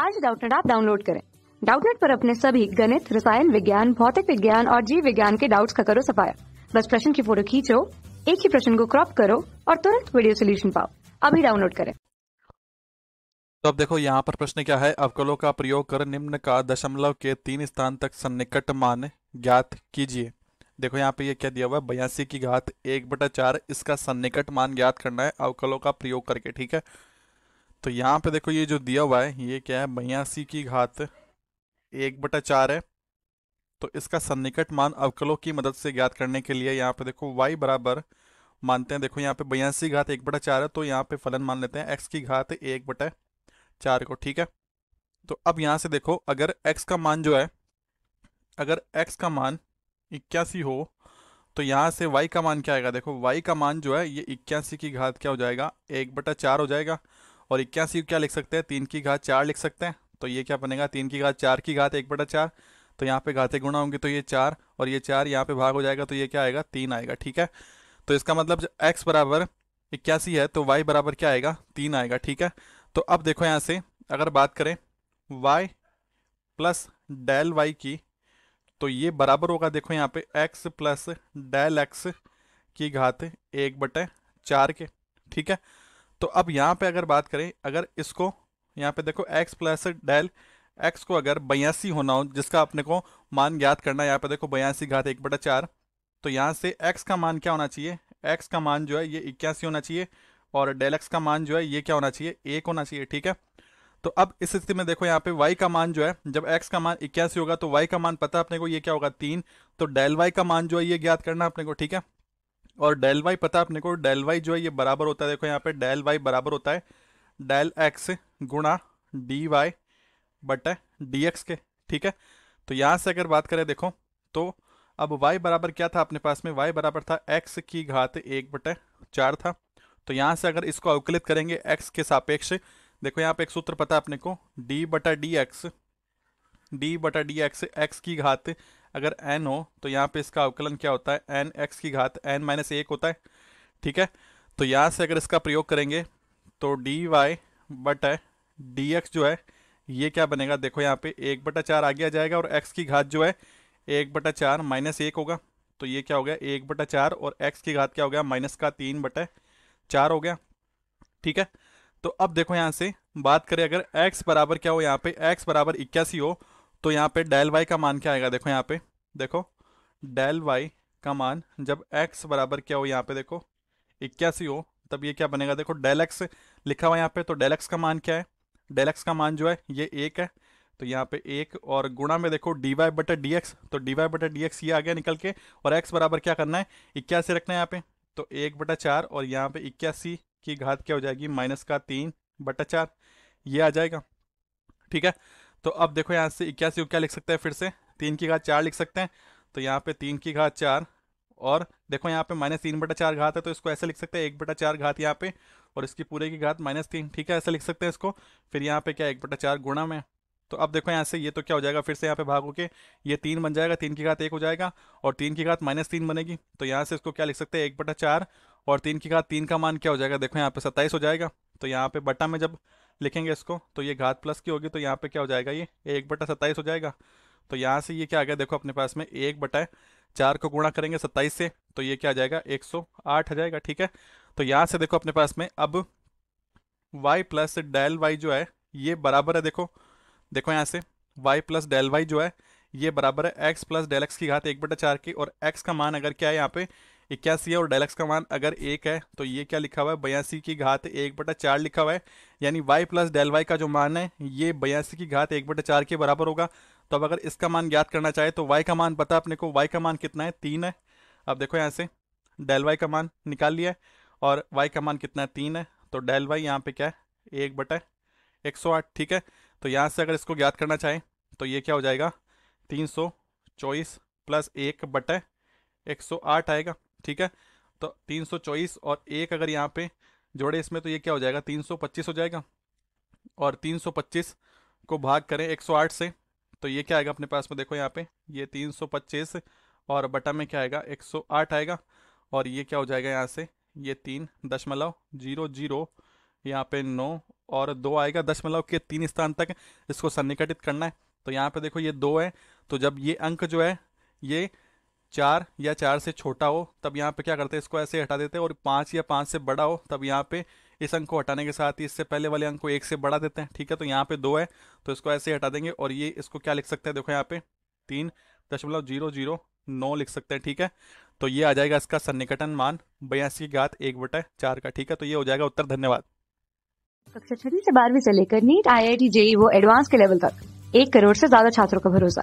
आज डाउटनेट आप डाउनलोड करें डाउटनेट पर अपने सभी गणित रसायन विज्ञान भौतिक विज्ञान और जीव विज्ञान के डाउट्स का करो सफाया बस प्रश्न की फोटो खींचो एक ही प्रश्न को क्रॉप करो और तुरंत वीडियो सोल्यूशन पाओ अभी डाउनलोड करें तो अब देखो यहाँ पर प्रश्न क्या है अवकलों का प्रयोग कर निम्न का दशमलव के तीन स्थान तक सन्निकट मान ज्ञात कीजिए देखो यहाँ पे ये क्या दिया हुआ है बयासी की घात एक बटा चार इसका सन्निकट मान ज्ञात करना है अवकलों का प्रयोग करके ठीक है तो यहाँ पे देखो ये जो दिया हुआ है ये क्या है बयासी की घात एक बटा चार है तो इसका सन्निकट मान अवकलों की मदद से ज्ञात करने के लिए यहाँ पे देखो y बराबर मानते हैं देखो यहाँ पे बयासी घात एक बटा चार है तो यहाँ पे फलन मान लेते हैं x की घात एक बटा चार को ठीक है तो अब यहाँ से देखो अगर x का मान जो है अगर x का मान इक्यासी हो तो यहाँ से y का मान क्या आएगा देखो y का मान जो है ये इक्यासी की घात क्या हो जाएगा एक बटा चार हो जाएगा और इक्यासी क्या लिख सकते हैं तीन की घात चार लिख सकते हैं तो ये क्या बनेगा तीन की घात चार की घात एक बटा चार तो यहाँ पे घाते गुणा होंगे तो ये चार और ये चार यहाँ पे भाग हो जाएगा तो ये क्या आएगा तीन आएगा ठीक है तो इसका मतलब एक्स बराबर इक्यासी है तो वाई बराबर क्या आएगा तीन आएगा ठीक है तो अब देखो यहाँ से अगर बात करें वाई प्लस डेल वाई की तो ये बराबर होगा देखो यहाँ पे एक्स प्लस डेल एक्स की घात एक बटे चार के ठीक है तो अब यहाँ पे अगर बात करें अगर इसको यहाँ पे देखो x प्लस डेल एक्स को अगर बयासी होना हो जिसका अपने को मान ज्ञात करना है यहाँ पे देखो बयासी घात एक बटा चार तो यहाँ से x का मान क्या होना चाहिए x का मान जो है ये इक्यासी होना चाहिए और डेल एक्स का मान जो है ये क्या होना चाहिए एक होना चाहिए ठीक है तो अब इस स्थिति में देखो यहाँ पे y का मान जो है जब x का मान इक्यासी होगा तो y का मान पता अपने को ये क्या होगा तीन तो डेल y का मान जो है ये ज्ञात करना अपने को ठीक है और डेल वाई पता है अपने को डेल वाई जो है ये बराबर होता है देखो यहाँ पे डेल वाई बराबर होता है डेल एक्स गुणा डी वाई बट डी एक्स के ठीक है तो यहाँ से अगर बात करें देखो तो अब y बराबर क्या था अपने पास में y बराबर था x की घात एक बटे चार था तो यहाँ से अगर इसको अवकलित करेंगे x के सापेक्ष देखो यहाँ पे एक सूत्र पता है अपने को d बटा डी एक्स डी बटा डी एक्स एक्स की घात अगर एन हो तो यहाँ पे इसका अवकलन क्या होता है एन एक्स की घात एन माइनस एक होता है ठीक है तो यहाँ से अगर इसका प्रयोग करेंगे तो डी वाई बट है डी एक्स जो है ये क्या बनेगा देखो यहाँ पे एक बटा चार आगे आ जाएगा और एक्स की घात जो है एक बटा चार माइनस एक होगा तो ये क्या हो गया एक बटा चार और एक्स की घात क्या हो गया माइनस का तीन बटा चार हो गया ठीक है तो अब देखो यहाँ से बात करें अगर एक्स बराबर क्या हो यहाँ पे एक्स बराबर इक्यासी हो तो यहाँ पे डेल वाई का मान क्या आएगा देखो यहाँ पे देखो डेल वाई का मान जब एक्स बराबर क्या हो यहाँ पे देखो इक्यासी हो तब ये क्या बनेगा देखो डेल एक्स लिखा हुआ यहाँ पे तो डेल एक्स का मान क्या है डेल एक्स का मान जो है ये एक है तो यहाँ पे एक और गुणा में देखो डी वाई बटा डी एक्स तो डी वाई बटा डी एक्स ये आ गया निकल के और एक्स बराबर क्या करना है इक्यासी रखना है यहाँ पे तो एक बटा चार और यहाँ पे इक्यासी की घात क्या हो जाएगी माइनस का तीन बटा चार ये आ जाएगा ठीक है तो अब देखो यहाँ से इक्यासी को क्या लिख सकते हैं फिर से तीन की घात चार लिख सकते हैं तो यहाँ पे तीन की घात चार और देखो यहाँ पे माइनस तीन बटा चार घात है तो इसको ऐसे लिख सकते हैं एक बटा चार घात यहाँ पे और इसकी पूरे की घात माइनस तीन ठीक है ऐसे लिख सकते हैं इसको फिर यहाँ पे क्या एक बटा चार गुणा में तो अब देखो यहाँ से ये तो क्या हो जाएगा फिर से यहाँ पे भागो के ये तीन बन जाएगा तीन की घात एक हो जाएगा और तीन की घात माइनस तीन बनेगी तो यहाँ से इसको क्या लिख सकते हैं एक बटा चार और तीन की घात तीन का मान क्या हो जाएगा देखो यहाँ पे सत्ताईस हो जाएगा तो यहाँ पे बटा में जब लिखेंगे इसको तो ये घात प्लस की होगी तो यहाँ पे क्या हो जाएगा ये एक बटा सत्ताईस हो जाएगा तो यहाँ से ये क्या आ गया देखो अपने पास में एक बटा चार को गुणा करेंगे सत्ताईस से तो ये क्या आ जाएगा एक सौ आठ आ जाएगा ठीक है तो यहाँ से देखो अपने पास में अब वाई प्लस डेल वाई जो है ये बराबर है देखो देखो यहाँ से वाई प्लस डेल वाई जो है ये बराबर है एक्स प्लस डेल एक्स की घात एक बटा चार की और एक्स का मान अगर क्या है यहाँ पे इक्यासी है और डेलेक्स का मान अगर एक है तो ये क्या लिखा हुआ है बयासी की घात एक बटा चार लिखा हुआ है यानी वाई प्लस डेल वाई का जो मान है ये बयासी की घात एक बटा चार के बराबर होगा तो अब अगर इसका मान ज्ञात करना चाहे तो वाई का मान पता अपने को वाई का मान कितना है तीन है अब देखो यहाँ से डेल वाई का मान निकाल लिया और वाई का मान कितना है तीन है तो डेल वाई यहाँ पर क्या है एक बटा एक सौ आठ ठीक है तो यहाँ से अगर इसको ज्ञात करना चाहें तो ये क्या हो जाएगा तीन सौ चौबीस प्लस एक बटे एक सौ आठ आएगा ठीक है तो 324 और एक अगर यहाँ पे जोड़े इसमें तो ये क्या हो जाएगा 325 हो जाएगा और 325 को भाग करें 108 से तो ये क्या आएगा अपने पास में देखो यहाँ पे ये 325 और बटा में क्या आएगा 108 आएगा और ये क्या हो जाएगा यहाँ से ये तीन दशमलव जीरो जीरो यहाँ पे नौ और दो आएगा दशमलव के तीन स्थान तक इसको सन्निकटित करना है तो यहाँ पे देखो ये दो है तो जब ये अंक जो है ये चार या चार से छोटा हो तब यहाँ पे क्या करते हैं इसको ऐसे हटा देते हैं और पाँच या पाँच से बड़ा हो तब यहाँ पे इस अंक को हटाने के साथ ही इससे पहले वाले अंक को एक से बढ़ा देते हैं ठीक है तो यहाँ पे दो है तो इसको ऐसे हटा देंगे और ये इसको क्या लिख सकते हैं देखो यहाँ पे तीन दशमलव जीरो जीरो नौ लिख सकते हैं ठीक है तो ये आ जाएगा इसका सन्निकटन मान बयासी घात एक बटा चार का ठीक है तो ये हो जाएगा उत्तर धन्यवाद कक्षा छठी से बारहवीं से लेकर NEET I I T JEE वो एडवांस के लेवल तक एक करोड़ से ज्यादा छात्रों का भरोसा